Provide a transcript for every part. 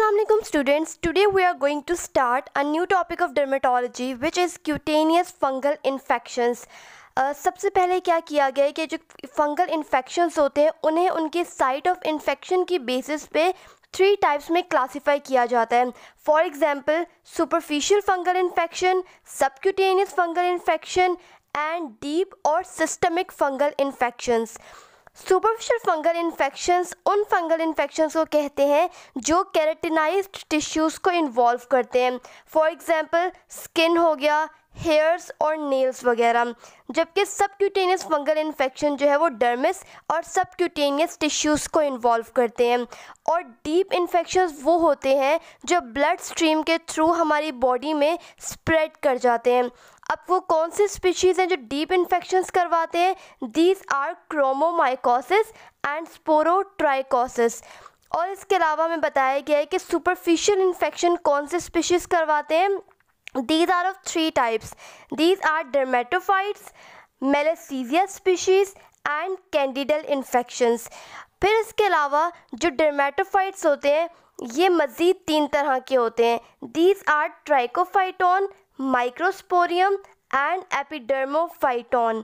Aslam students today we are going to start a new topic of dermatology which is cutaneous fungal infections सबसे पहले क्या किया गया है कि जो फंगल इन्फेक्शंस होते हैं उन्हें उनके साइट ऑफ इन्फेक्शन की बेसिस पे थ्री टाइप्स में क्लासिफाई किया जाता है for example superficial fungal infection subcutaneous fungal infection and deep और systemic fungal infections superficial fungal infections उन फंगल इन्फेक्शंस को कहते हैं जो कैरेटिनाइज टिश्यूज़ को इन्वॉल्व करते हैं फॉर एग्ज़ाम्पल स्किन हो गया हेयर्स और नेल्स वगैरह जबकि सबक्यूटेनियस फंगल इन्फेक्शन जो है वो डर्मिस और सबक्यूटेनियस टिश्यूज़ को इन्वॉल्व करते हैं और डीप इन्फेक्शन वो होते हैं जो ब्लड स्ट्रीम के थ्रू हमारी बॉडी में स्प्रेड कर जाते हैं अब वो कौन से स्पीशीज़ हैं जो डीप इन्फेक्शंस करवाते हैं these are chromomycosis and sporotrichosis और इसके अलावा हमें बताया गया है कि सुपरफिशियल इन्फेक्शन कौन से स्पीशीज़ करवाते हैं these are of three types these are dermatophytes malassezia species and candidal infections फिर इसके अलावा जो डर्मेटोफाइट्स होते हैं ये मज़ीद तीन तरह के होते हैं these are trichophyton microsporum and epidermophyton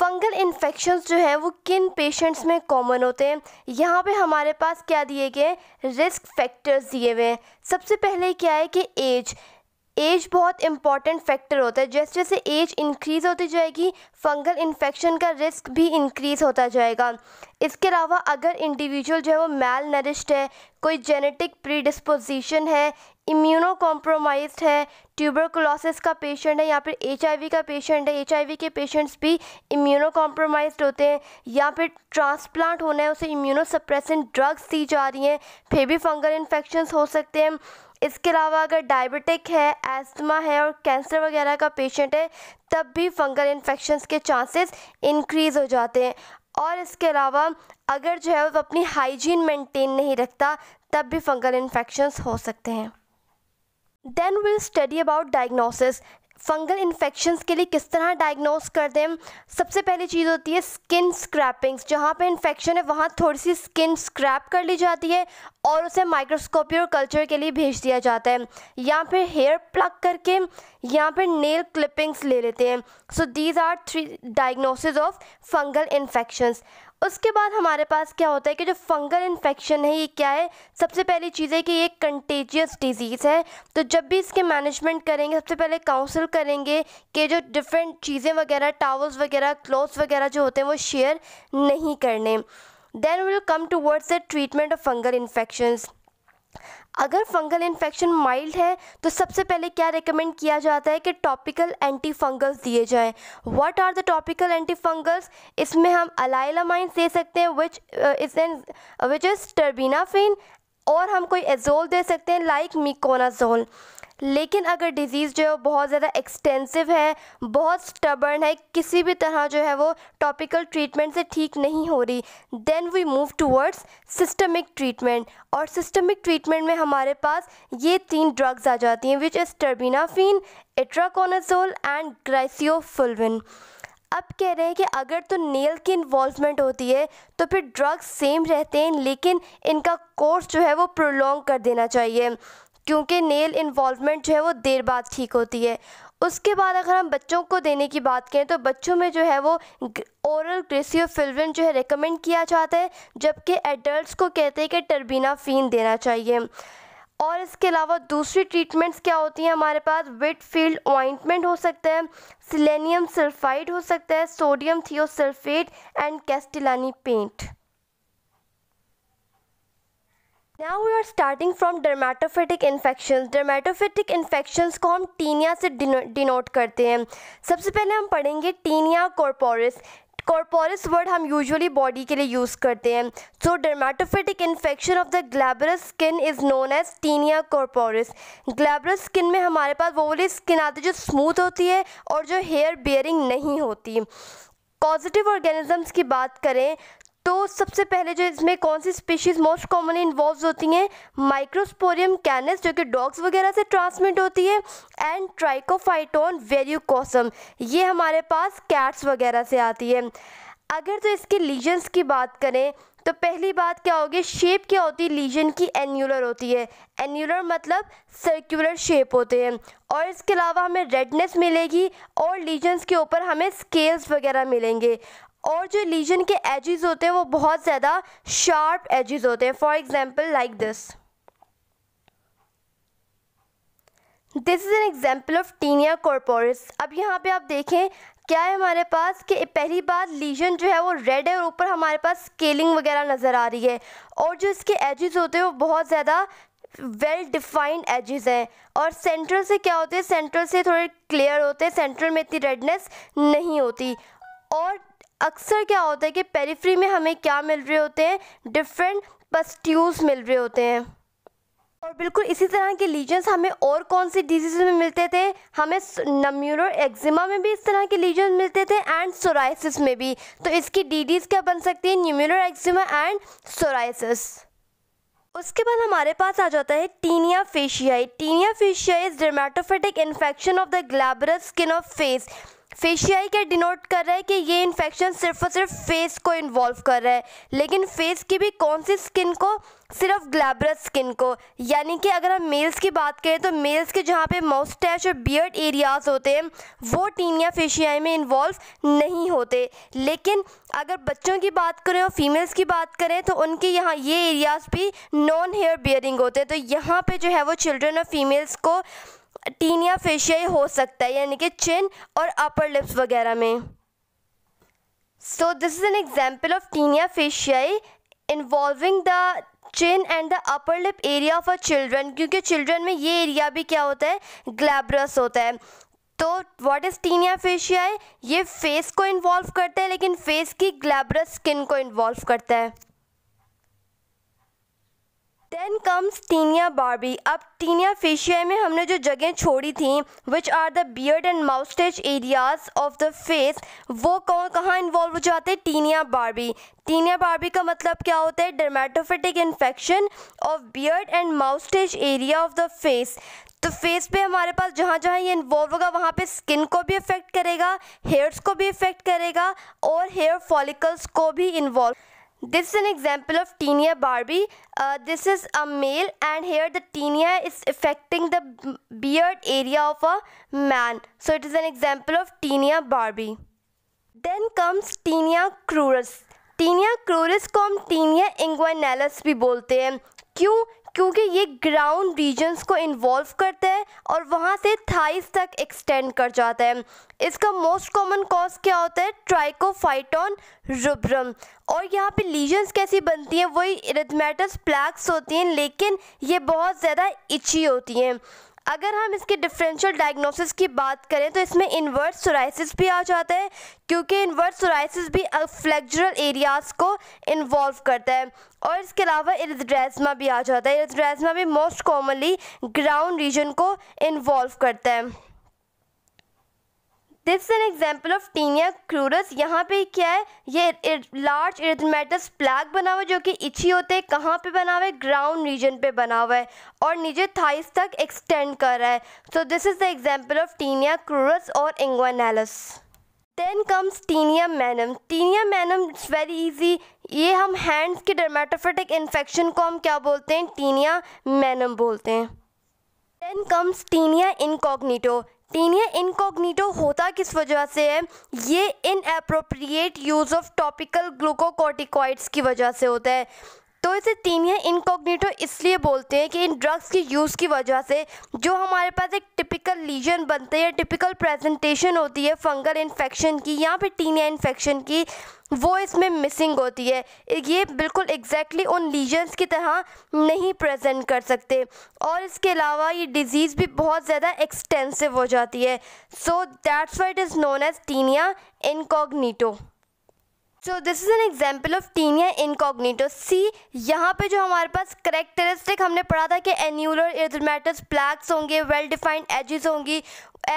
fungal infection जो है वो किन पेशेंट्स में कॉमन होते हैं यहाँ पे हमारे पास क्या दिए गए रिस्क फैक्टर्स दिए हुए हैं सबसे पहले क्या है कि एज एज बहुत इंपॉर्टेंट फैक्टर होता है जैसे जैसे एज इंक्रीज़ होती जाएगी फंगल इन्फेक्शन का रिस्क भी इंक्रीज़ होता जाएगा इसके अलावा अगर इंडिविजुअल जो है वो मेल नरिश्ड है कोई जेनेटिक प्रीडिस्पोजिशन है इम्यूनो कॉम्प्रोमाइज है ट्यूबरकुलोसिस का पेशेंट है या फिर एच का पेशेंट है एच के पेशेंट्स भी इम्यूनो कॉम्प्रोमाइज होते हैं या फिर ट्रांसप्लांट होना है उसे इम्यूनो सप्रेसेंट ड्रग्स दी जा रही हैं फिर भी फंगल इन्फेक्शन हो सकते हैं इसके अलावा अगर डायबिटिक है एस्थमा है और कैंसर वगैरह का पेशेंट है तब भी फंगल इन्फेक्शन के चांसेस इंक्रीज़ हो जाते हैं और इसके अलावा अगर जो है वो अपनी हाइजीन मेंटेन नहीं रखता तब भी फंगल इन्फेक्शंस हो सकते हैं then will study about diagnosis fungal infections के लिए किस तरह डायग्नोस कर दें सबसे पहली चीज़ होती है स्किन स्क्रैपिंग्स जहाँ पे इन्फेक्शन है वहाँ थोड़ी सी स्किन स्क्रैप कर ली जाती है और उसे माइक्रोस्कोपी और कल्चर के लिए भेज दिया जाता है या फिर हेयर प्लग करके या फिर नेल क्लिपिंग्स ले लेते हैं so these are three diagnosis of fungal infections उसके बाद हमारे पास क्या होता है कि जो फंगल इन्फेक्शन है ये क्या है सबसे पहली चीज़ है कि ये कंटेजियस डिजीज़ है तो जब भी इसके मैनेजमेंट करेंगे सबसे पहले काउंसिल करेंगे कि जो डिफरेंट चीज़ें वगैरह टावल्स वगैरह क्लोथ्स वगैरह जो होते हैं वो शेयर नहीं करने then will come towards the treatment of fungal infections अगर फंगल इन्फेक्शन माइल्ड है तो सबसे पहले क्या रिकमेंड किया जाता है कि टॉपिकल एंटी फंगल्स दिए जाएं what are the topical anti fungals इसमें हम अलाइलामाइन दे सकते हैं which is an which is terbinafine और हम कोई एजोल दे सकते हैं लाइक मिकोनाजोल लेकिन अगर डिज़ीज़ जो है वो बहुत ज़्यादा एक्सटेंसिव है बहुत स्टबर्न है किसी भी तरह जो है वो टॉपिकल ट्रीटमेंट से ठीक नहीं हो रही then we move towards systemic treatment और सिस्टमिक ट्रीटमेंट में हमारे पास ये तीन ड्रग्स आ जाती हैं which is terbinafine itraconazole and griseofulvin अब कह रहे हैं कि अगर तो नेल की इन्वॉल्वमेंट होती है तो फिर ड्रग्स सेम रहते हैं लेकिन इनका कोर्स जो है वो प्रोलॉन्ग कर देना चाहिए क्योंकि नेल इन्वॉल्वमेंट जो है वो देर बाद ठीक होती है उसके बाद अगर हम बच्चों को देने की बात करें तो बच्चों में जो है वो ओरल ग्रेसियोफिल्विन जो है रिकमेंड किया जाता है जबकि एडल्ट्स को कहते हैं कि फीन देना चाहिए और इसके अलावा दूसरी ट्रीटमेंट्स क्या होती हैं हमारे पास फील्ड ऑइंटमेंट हो सकता है सिलेनियम सल्फाइड हो सकता है sodium thiosulphate and Castellani paint Now we are starting from dermatophytic infections. Dermatophytic infections को हम टीनिया से डिनोट करते हैं सबसे पहले हम पढ़ेंगे टीनिया कॉरपोरिस कॉरपोरिस वर्ड हम यूजुअली बॉडी के लिए यूज़ करते हैं so dermatophytic infection of the glabrous skin is known as tinea corporis glabrous skin में हमारे पास वो वाली स्किन आती है जो स्मूथ होती है और जो हेयर बियरिंग नहीं होती पॉजिटिव ऑर्गेनिजम्स की बात करें तो सबसे पहले जो इसमें कौन सी स्पीशीज मोस्ट कॉमनली इन्वॉल्व होती हैं माइक्रोस्पोरियम कैनस जो कि डॉग्स वगैरह से ट्रांसमिट होती है एंड ट्राइकोफाइटोन वेरियोकोसम ये हमारे पास कैट्स वगैरह से आती है अगर तो इसके लीजन्स की बात करें तो पहली बात क्या होगी शेप क्या होती है लीजन की एन्यूलर होती है एन्यूलर मतलब सर्कुलर शेप होते हैं और इसके अलावा हमें रेडनेस मिलेगी और लीजन्स के ऊपर हमें स्केल्स वगैरह मिलेंगे और जो लीजन के एजेस होते हैं वो बहुत ज़्यादा शार्प एजेस होते हैं for example like this this is an example of tinea corporis अब यहाँ पे आप देखें क्या है हमारे पास कि पहली बात लीजन जो है वो रेड है और ऊपर हमारे पास स्केलिंग वगैरह नज़र आ रही है और जो इसके एजेस होते हैं वो बहुत ज़्यादा वेल डिफाइंड एजेस हैं और सेंट्रल से क्या होते हैं सेंट्रल से थोड़े क्लियर होते हैं सेंट्रल में इतनी रेडनेस नहीं होती और अक्सर क्या होता है कि पेरीफ्री में हमें क्या मिल रहे होते हैं डिफरेंट पस्ट्यूज मिल रहे होते हैं और बिल्कुल इसी तरह के लीजन्स हमें और कौन सी डिजीज में मिलते थे हमें नम्यूरो एक्जिमा में भी इस तरह के लीजन मिलते थे एंड सोराइसिस में भी तो इसकी डीडीज क्या बन सकती है न्यूम्यूरो एक्जिमा एंड सोराइसिस उसके बाद हमारे पास आ जाता है tinea faciei tinea faciei is dermatophytic infection of the glabrous skin of face faciei क्या डिनोट कर रहा है कि ये इन्फेक्शन सिर्फ और सिर्फ फेस को इन्वॉल्व कर रहा है लेकिन फेस की भी कौन सी स्किन को सिर्फ ग्लैबरस स्किन को यानी कि अगर हम मेल्स की बात करें तो मेल्स के जहाँ पे माउस्टैश और बियर्ड एरियाज होते हैं वो टीनिया फेशियाई में इन्वॉल्व नहीं होते लेकिन अगर बच्चों की बात करें और फीमेल्स की बात करें तो उनके यहाँ ये एरियाज भी नॉन हेयर बियरिंग होते हैं तो यहाँ पर जो है वो चिल्ड्रन और फीमेल्स को टीनिया फेशिया हो सकता है यानी कि चिन और अपर लिप्स वगैरह में so this is an example of tinea faciei involving the chin and the upper lip area of a children क्योंकि चिल्ड्रन में ये एरिया भी क्या होता है ग्लैबरस होता है तो व्हाट इज़ टीनिया फेशियाई ये फेस को इन्वॉल्व करता है लेकिन फेस की ग्लैब्रस स्किन को इन्वॉल्व करता है देन कम्स टीनिया बारबी अब टीनिया फेशिया में हमने जो जगह छोड़ी थी which are the beard and moustache areas of the face वो कौन कहाँ इन्वॉल्व हो जाते हैं टीनिया बारबी टीनिया बारबी का मतलब क्या होता है dermatophytic infection of beard and moustache area of the face तो फेस पे हमारे पास जहाँ जहाँ ये इन्वॉल्व होगा वहाँ पे स्किन को भी इफेक्ट करेगा हेयर्स को भी इफेक्ट करेगा और हेयर फॉलिकल्स को भी involve This is an example of tinea barbie. Uh, this is a male and here the tinea is affecting the beard area of a man. So it is an example of tinea barbie. Then comes tinea cruris. Tinea cruris को हम taenia इंग्वाइनैलस भी बोलते हैं क्यों क्योंकि ये ground regions को involve करता है और वहाँ से थाइस तक एक्सटेंड कर जाता है इसका मोस्ट कॉमन कॉज क्या होता है ट्राइकोफाइटोन रुब्रम और यहाँ पे लीजन्स कैसी बनती हैं वही इरिथमेटस प्लैक्स होती हैं लेकिन ये बहुत ज़्यादा इची होती हैं अगर हम इसके डिफरेंशियल डायग्नोसिस की बात करें तो इसमें इन्वर्स सोराइसिस भी आ जाते हैं क्योंकि इन्वर्स सोराइसिस भी फ्लेक्जरल एरियाज को इन्वॉल्व करता है और इसके अलावा इरिथ्रेजमा भी आ जाता है इरिथ्रेजमा भी मोस्ट कॉमनली ग्राउंड रीजन को इन्वॉल्व करता है this an example of tinea cruris यहाँ पे क्या है ये लार्ज इरिथमेटस प्लैग बना हुआ है जो कि इच्छी होते हैं कहाँ पे बना हुआ है ग्राउंड रीजन पे बना हुआ है और नीचे थाइस तक एक्सटेंड कर रहा है so this is the example of tinea cruris और inguinalis then comes tinea manuum tinea manuum it's very easy ये हम हैंड्स के डर्माटोफेटिक इन्फेक्शन को हम क्या बोलते हैं टीनिया मैनम बोलते हैं then comes tinea incognito tinea ये इनकॉग्निटो होता किस वजह से है ये inappropriate use of topical glucocorticoids की वजह से होता है तो इसे टीमिया इनकॉग्नीटो इसलिए बोलते हैं कि इन ड्रग्स के यूज़ की वजह से जो हमारे पास एक टिपिकल लीजन बनते हैं टिपिकल प्रेजेंटेशन होती है फंगल इन्फेक्शन की या फिर टीनिया इन्फेक्शन की वो इसमें मिसिंग होती है ये बिल्कुल एग्जैक्टली exactly उन लीजन्स की तरह नहीं प्रेजेंट कर सकते और इसके अलावा ये डिज़ीज़ भी बहुत ज़्यादा एक्सटेंसिव हो जाती है so that's why is known as tinea incognito so this is an example of tinea incognito see यहाँ पे जो हमारे पास करेक्टरिस्टिक हमने पढ़ा था कि एन्यूलर इर्थमेटस प्लैक्स होंगे वेल डिफाइंड एजिस होंगी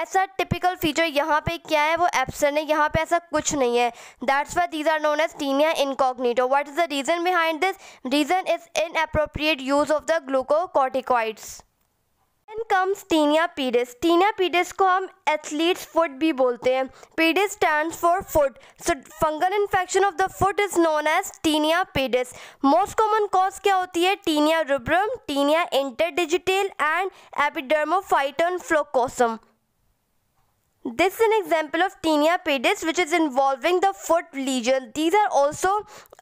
ऐसा टिपिकल फीचर यहाँ पे क्या है वो एब्सेंट है यहाँ पे ऐसा कुछ नहीं है that's why these are known as tinea incognito what is the reason behind this reason is inappropriate use of the glucocorticoids then comes tinea pedis tinea pedis को हम एथलीट्स फुट भी बोलते हैं pedis stand for foot so fungal infection of the foot is known as tinea pedis most common cause क्या होती है tinea rubrum tinea interdigital and epidermophyton floccosum This is an example of tinea pedis which is involving the foot lesion. These are also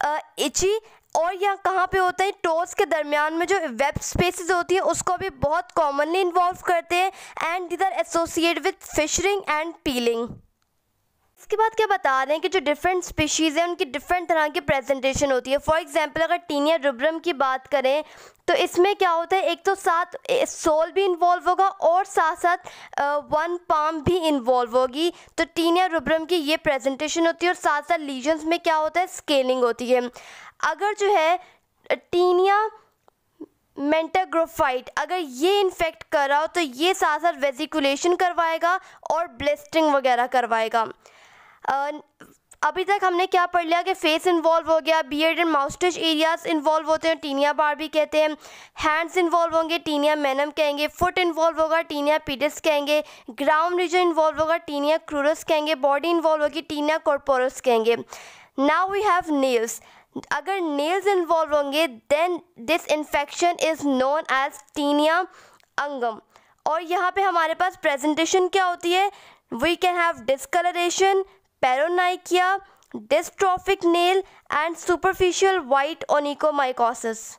uh, itchy और यह कहाँ पे होता है टोर्स के दरमियान में जो वेब स्पेसेस होती है उसको भी बहुत कॉमनली इन्वॉल्व करते हैं and either associate with fissuring and peeling इसके बाद क्या बता रहे हैं कि जो डिफरेंट स्पीशीज़ हैं उनकी डिफरेंट तरह की प्रेजेंटेशन होती है फॉर एग्जांपल अगर टीनिया रुब्रम की बात करें तो इसमें क्या होता है एक तो साथ सोल भी इन्वॉल्व होगा और साथ साथ वन पाम भी इन्वॉल्व होगी तो टीनिया रुब्रम की ये प्रेजेंटेशन होती है और साथ साथ लीजन्स में क्या होता है स्केलिंग होती है अगर जो है टीनिया मेंटाग्रोफाइट अगर ये इन्फेक्ट कर रहा हो तो ये साथ साथ वेजिकुलेशन करवाएगा और ब्लिस्टिंग वगैरह करवाएगा अभी तक हमने क्या पढ़ लिया कि फेस इन्वॉल्व हो गया beard and moustache areas involve होते हैं टीनिया बार भी कहते हैं हैंड्स इन्वॉल्व होंगे टीनिया मैनम कहेंगे फुट इन्वॉल्व होगा टीनिया पीडस कहेंगे ग्राउंड रीजन इन्वॉल्व होगा टीनिया क्रूरस कहेंगे बॉडी इन्वॉल्व होगी टीनिया कॉर्पोरस कहेंगे नाउ वी हैव नेल्स अगर नेल्स इन्वॉल्व होंगे then this infection is known as tinea unguium और यहाँ पे हमारे पास प्रेजेंटेशन क्या होती है we can have discolouration paronychia, dystrophic nail and superficial white onychomycosis.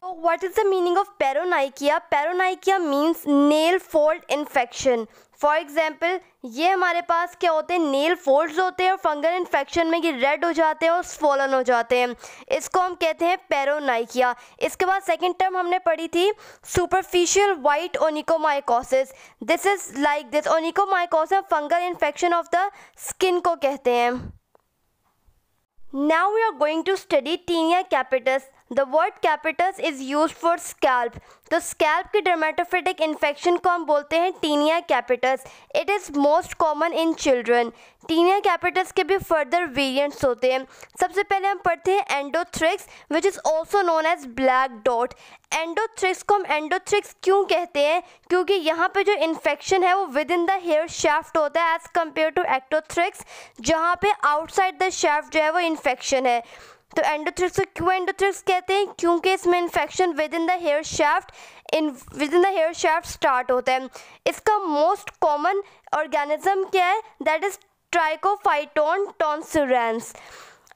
So what is the meaning of paronychia? Paronychia means nail fold infection. For example, ये हमारे पास क्या होते हैं नेल फोल्ड्स होते हैं और फंगल इन्फेक्शन में ये रेड हो जाते हैं और स्फोलन हो जाते हैं इसको हम कहते हैं पेरोनाइकिया इसके बाद सेकेंड टर्म हमने पढ़ी थी superficial white onychomycosis this is like this onychomycosis fungal infection of the skin को कहते हैं now we are going to study tinea capitis the word capitis is use for scalp तो स्कैल्प की dermatophytic infection को हम बोलते हैं tinea capitis it is most common in children tinea capitis के भी फर्दर वेरियंट्स होते हैं सबसे पहले हम पढ़ते हैं endothrix which is also known as black dot endothrix को हम एंडोथ्रिक्स क्यों कहते हैं क्योंकि यहाँ पे जो इन्फेक्शन है वो within the hair shaft होता है एज़ कम्पेयर टू एक्टोथ्रिक्स जहाँ पे आउटसाइड द शेफ्ट जो है वो इन्फेक्शन है तो एंडोथ्रिक्स को क्यों एंडोथ्रिक्स कहते हैं क्योंकि इसमें infection within the hair shaft in within the hair shaft start होता है इसका मोस्ट कॉमन ऑर्गेनिज्म क्या है दैट इज ट्राइकोफाइटोन टॉन्सुरेंस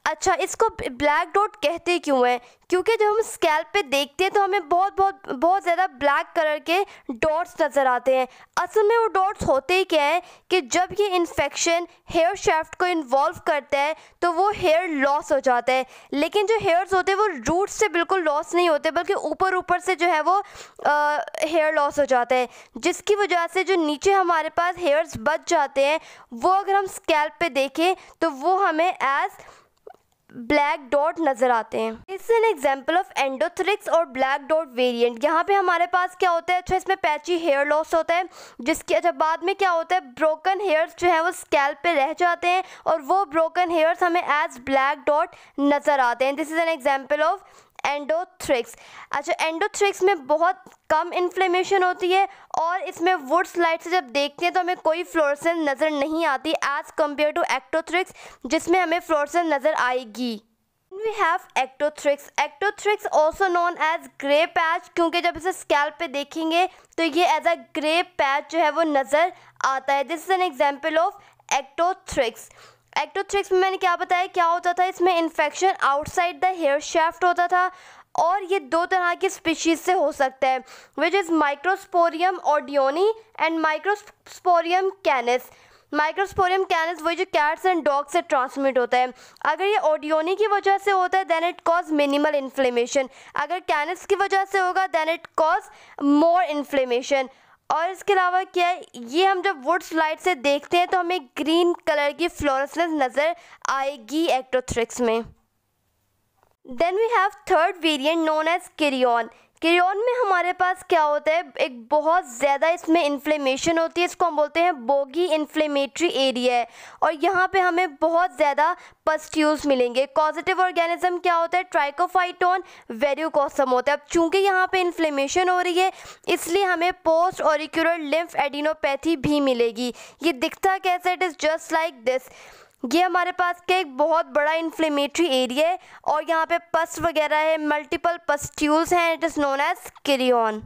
अच्छा इसको ब्लैक डॉट कहते क्यों हैं क्योंकि जब हम स्कैल्प पे देखते हैं तो हमें बहुत बहुत बहुत ज़्यादा ब्लैक कलर के डॉट्स नज़र आते हैं असल में वो डॉट्स होते ही क्या हैं कि जब ये इन्फेक्शन हेयर शेफ्ट को इन्वॉल्व करता है तो वो हेयर लॉस हो जाता है लेकिन जो हेयर्स होते हैं वो रूट्स से बिल्कुल लॉस नहीं होते बल्कि ऊपर ऊपर से जो है वो हेयर लॉस हो जाता है जिसकी वजह से जो नीचे हमारे पास हेयर्स बच जाते हैं वो अगर हम स्कैल्प पे देखें तो वो हमें एज़ ब्लैक डॉट नज़र आते हैं इस एन एग्जाम्पल ऑफ एंडोथ्रिक्स और ब्लैक डॉट वेरिएंट यहाँ पे हमारे पास क्या होता है अच्छा इसमें पैची हेयर लॉस होता है जिसके अच्छा बाद में क्या होता है ब्रोकन हेयर्स जो है वो स्कैल्प पे रह जाते हैं और वो ब्रोकन हेयर्स हमें एज ब्लैक डॉट नज़र आते हैं this is an example of endothrix अच्छा एंडोथ्रिक्स में बहुत कम इन्फ्लेमेशन होती है और इसमें वुड स्लाइड से जब देखते हैं तो हमें कोई फ्लोरसन नज़र नहीं आती एज़ कम्पेयर टू एक्टोथ्रिक्स जिसमें हमें फ्लोरसन नज़र आएगी we have ectothrix ectothrix also known as grey patch क्योंकि जब इसे स्कैल पे देखेंगे तो ये एज अ ग्रे पैच जो है वो नज़र आता है this is an example of ectothrix ectothrix में मैंने क्या बताया क्या होता था इसमें infection outside the hair shaft होता था और ये दो तरह की स्पीशीज से हो सकता है विच इज़ माइक्रोस्पोरियम ऑडियोनी एंड माइक्रोस्पोरियम कैनिस माइक्रोस्पोरियम कैनिस वही जो कैट्स एंड डॉग से ट्रांसमिट होता है अगर ये ऑडियोनी की वजह से होता है then it cause minimal inflammation अगर कैनिस की वजह से होगा then it cause more inflammation और इसके अलावा क्या है ये हम जब वुड्स लाइट से देखते हैं तो हमें ग्रीन कलर की फ्लोरसनेस नज़र आएगी एक्टोथ्रिक्स में then we have third variant known as kerion kerion में हमारे पास क्या होता है एक बहुत ज़्यादा इसमें इन्फ्लेमेशन होती है इसको हम बोलते हैं बोगी इन्फ्लेमेटरी एरिया है और यहाँ पे हमें बहुत ज़्यादा पस्ट्यूल्स मिलेंगे पॉजिटिव ऑर्गेनिज्म क्या होता है ट्राइकोफाइटोन वेरियोकॉसम होता है अब चूंकि यहाँ पे इन्फ्लेमेशन हो रही है इसलिए हमें पोस्ट ऑरिक्यूलर लिम्फ एडिनोपैथी भी मिलेगी ये दिखता कैसे it is just like this ये हमारे पास का एक बहुत बड़ा इन्फ्लेमेटरी एरिया है और यहाँ पे पस वगैरह है मल्टीपल पस्ट्यूल्स हैं it is known as kerion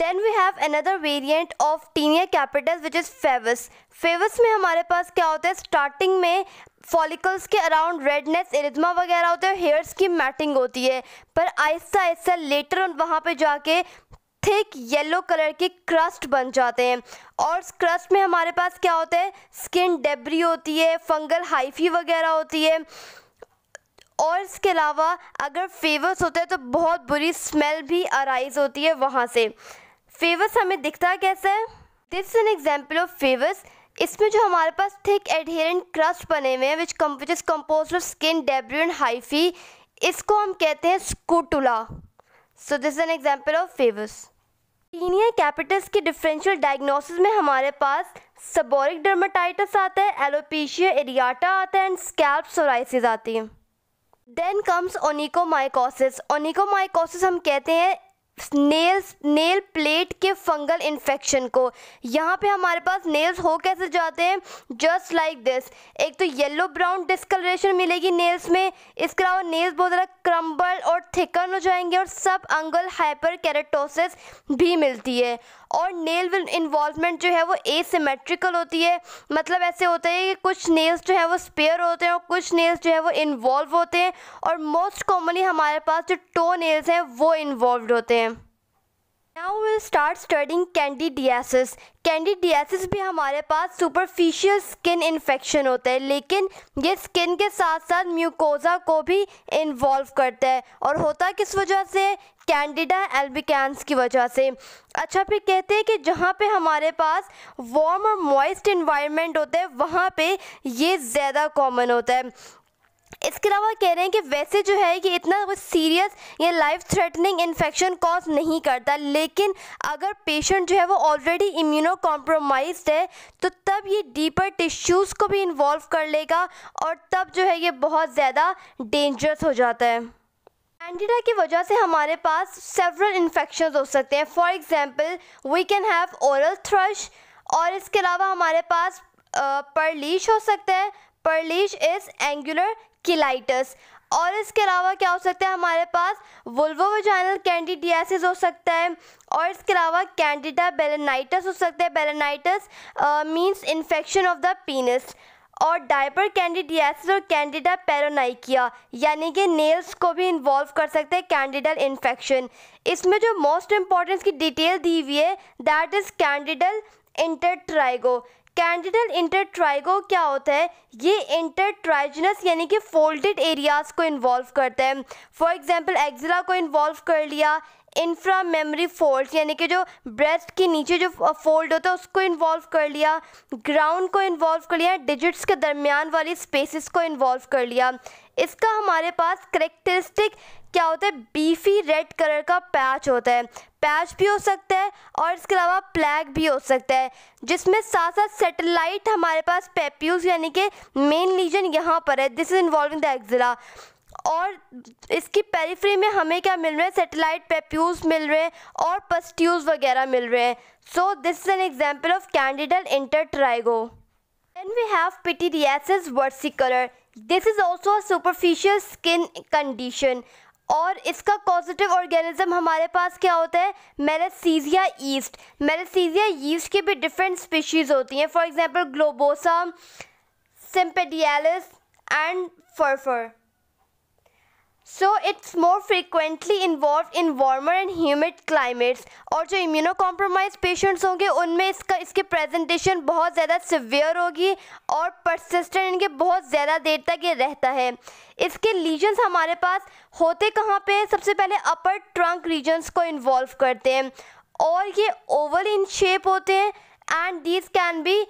then we have another variant of tinea capitis which is favus favus में हमारे पास क्या होता है स्टार्टिंग में फॉलिकल्स के अराउंड रेडनेस एरिथमा वगैरह होते हैं हेयर्स की मैटिंग होती है पर आहिस्ता आहिस्ता लेटर वहाँ पे जाके थिक येलो कलर के क्रस्ट बन जाते हैं और क्रस्ट में हमारे पास क्या होता है स्किन डेबरी होती है फंगल हाइफी वगैरह होती है और इसके अलावा अगर फेवस होते हैं तो बहुत बुरी स्मेल भी अराइज होती है वहाँ से फेवस हमें दिखता कैसे है this an example of favus इसमें जो हमारे पास थिक एडहेरेंट क्रस्ट बने हुए हैं which which is composed of skin debris and hyphae इसको हम कहते हैं scutula so this an example of favus tinea capitis के डिफरेंशियल डायग्नोसिस में हमारे पास सबोरिक डर्माटाइटिस आता है एलोपीशिया एरियाटा आता है एंड स्कैल्प सोराइसिस आती है देन कम्स ओनिकोमाइकोसिस ओनिकोमाइकोसिस हम कहते हैं नेल्स नेल प्लेट के फंगल इन्फेक्शन को यहाँ पे हमारे पास नेल्स हो कैसे जाते हैं जस्ट लाइक दिस एक तो येलो ब्राउन डिस्कलरेशन मिलेगी नेल्स में इसके अलावा नेल्स बहुत ज़्यादा क्रम्बल और थिकन हो जाएंगे और सब अंगल हाइपर कैरेटोसिस भी मिलती है और नेल इन्वॉल्वमेंट जो है वो एसिमेट्रिकल होती है मतलब ऐसे होता है कि कुछ नेल्स जो है वो स्पेयर होते हैं और कुछ नेल्स जो है वो इन्वॉल्व होते हैं और मोस्ट कॉमनली हमारे पास जो टो नेल्स हैं वो इन्वॉल्व होते हैं now will start studying candidiasis candidiasis भी हमारे पास सुपरफिशियल स्किन इन्फेक्शन होता है लेकिन ये स्किन के साथ साथ म्यूकोजा को भी इन्वॉल्व करता है और होता किस वजह से कैंडिडा एल्बिकैंस की वजह से अच्छा फिर कहते हैं कि जहाँ पे हमारे पास वार्म और मॉइस्ट इन्वायरमेंट होता है वहाँ पे ये ज़्यादा कॉमन होता है इसके अलावा कह रहे हैं कि वैसे जो है ये इतना वो सीरियस या लाइफ थ्रेटनिंग इन्फेक्शन कॉज नहीं करता लेकिन अगर पेशेंट जो है वो ऑलरेडी इम्यूनो कॉम्प्रोमाइज है तो तब ये डीपर टिश्यूज़ को भी इन्वॉल्व कर लेगा और तब जो है ये बहुत ज़्यादा डेंजरस हो जाता है एंडिडा की वजह से हमारे पास सेवरल इन्फेक्शन हो सकते हैं for example we can have oral thrush और इसके अलावा हमारे पास परलीश हो सकता है परलीश इज़ एंगुलर किलाइटस और इसके अलावा क्या हो सकता है हमारे पास वुल्वोवजाइनल कैंडिडियासिस हो सकता है और इसके अलावा कैंडिडा बेलेनाइटस हो सकता है balanitis means infection of the penis और डायपर कैंडिडियासिस और कैंडिडा पेरोनाइकिया यानी कि नेल्स को भी इन्वॉल्व कर सकते हैं कैंडिडल इन्फेक्शन इसमें जो मोस्ट इम्पॉर्टेंस की डिटेल दी हुई है that is candidal intertrigo candidal intertrigo क्या होता है ये इंटरट्राइजनस यानी कि फोल्डेड एरियाज को इन्वॉल्व करते हैं फॉर एग्जांपल एक्जिला को इन्वॉल्व कर लिया इंफ्रा मेमोरी फोल्ड यानी कि जो ब्रेस्ट के नीचे जो फोल्ड होता है उसको इन्वॉल्व कर लिया ग्राउंड को इन्वॉल्व कर लिया डिजिट्स के दरमियान वाली स्पेसिस को इन्वॉल्व कर लिया इसका हमारे पास करेक्टरिस्टिक क्या होता है बीफी रेड कलर का पैच होता है पैच भी हो सकता है और इसके अलावा प्लैग भी हो सकता है जिसमें साथ साथ सेटेलाइट हमारे पास पेप्यूज़ यानी कि मेन लीजन यहाँ पर है this is involving the axilla और इसकी पेरीफ्री में हमें क्या मिल रहा है सेटेलाइट पेप्यूज मिल रहे हैं और पस्ट्यूज वगैरह मिल रहे हैं so this is an example of candidal intertrigo and we have pityriasis versicolor this is also superficial skin condition और इसका पॉजिटिव ऑर्गेनिज्म हमारे पास क्या होता है मेलेसीजिया ईस्ट मेलेसीजिया ईस्ट के भी डिफरेंट स्पीशीज़ होती हैं for example globosa sympodialis and furfur so it's more frequently involve in warmer and humid climates और जो इम्यूनोकॉम्प्रोमाइज पेशेंट्स होंगे उनमें इसका इसकी प्रेजेंटेशन बहुत ज़्यादा सिवियर होगी और परसिस्टेंट इनके बहुत ज़्यादा देर तक ये रहता है इसके लीजन्स हमारे पास होते कहाँ पे सबसे पहले अपर ट्रंक रीजन्स को इन्वॉल्व करते हैं और ये ओवल इन शेप होते हैं and these can be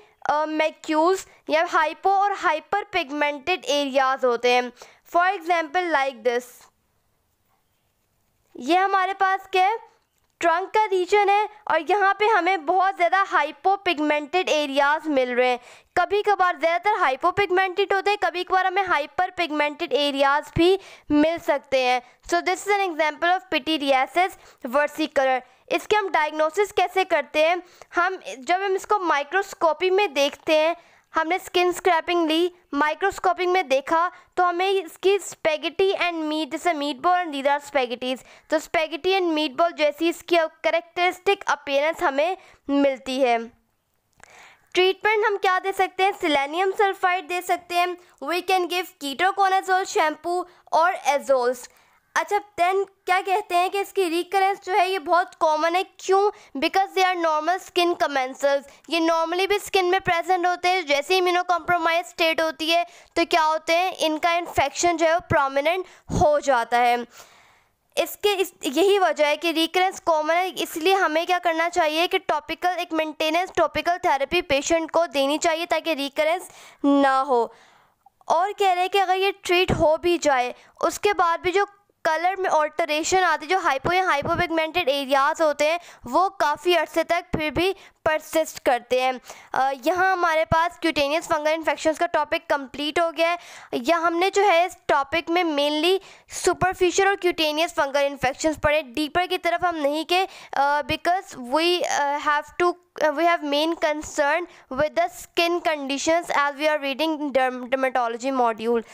macules या हाइपो और हाइपर पिगमेंटेड एरियाज होते हैं फॉर एग्जाम्पल लाइक दिस ये हमारे पास क्या है ट्रंक का रीजन है और यहाँ पे हमें बहुत ज़्यादा हाइपोपिगमेंटेड एरियाज मिल रहे हैं कभी कभार ज़्यादातर हाइपोपिगमेंटेड होते हैं कभी कभार हमें हाइपर पिगमेंटेड एरियाज भी मिल सकते हैं so this is an example of pityriasis versicolor इसके हम डायग्नोसिस कैसे करते हैं हम जब हम इसको माइक्रोस्कोपी में देखते हैं हमने स्किन स्क्रैपिंग ली माइक्रोस्कोपिंग में देखा तो हमें इसकी स्पेगेटी एंड मीट जैसे मीट बॉल एंड दीदार स्पेगेटीज तो स्पेगेटी एंड मीट बॉल जैसी इसकी करेक्टरिस्टिक अपेयरेंस हमें मिलती है ट्रीटमेंट हम क्या दे सकते हैं सिलेनियम सल्फाइड दे सकते हैं we can give ketoconazole shampoo और एजोल्स अच्छा देन क्या कहते हैं कि इसकी रिकरेंस जो है ये बहुत कॉमन है क्यों because they are normal skin commensals ये नॉर्मली भी स्किन में प्रेजेंट होते हैं जैसे ही इम्यूनो कॉम्प्रोमाइज स्टेट होती है तो क्या होते हैं इनका इन्फेक्शन जो है वो प्रोमिनेंट हो जाता है इसके इस यही वजह है कि रिकरेंस कॉमन है इसलिए हमें क्या करना चाहिए कि टॉपिकल एक मेंटेनेंस टॉपिकल थेरेपी पेशेंट को देनी चाहिए ताकि रिकरेंस ना हो और कह रहे हैं कि अगर ये ट्रीट हो भी जाए उसके बाद भी जो कलर में ऑल्टरेशन आती है जो हाइपो या हाइपोपिगमेंटेड एरियाज होते हैं वो काफ़ी अर्से तक फिर भी परसिस्ट करते हैं यहाँ हमारे पास क्यूटेनियस फंगल इन्फेक्शन का टॉपिक कंप्लीट हो गया है या हमने जो है इस टॉपिक में मेनली सुपरफिशियल और क्यूटेनियस फंगल इन्फेक्शन पढ़े डीपर की तरफ हम नहीं के because we have to we have main concern with the skin conditions as we are reading dermatology module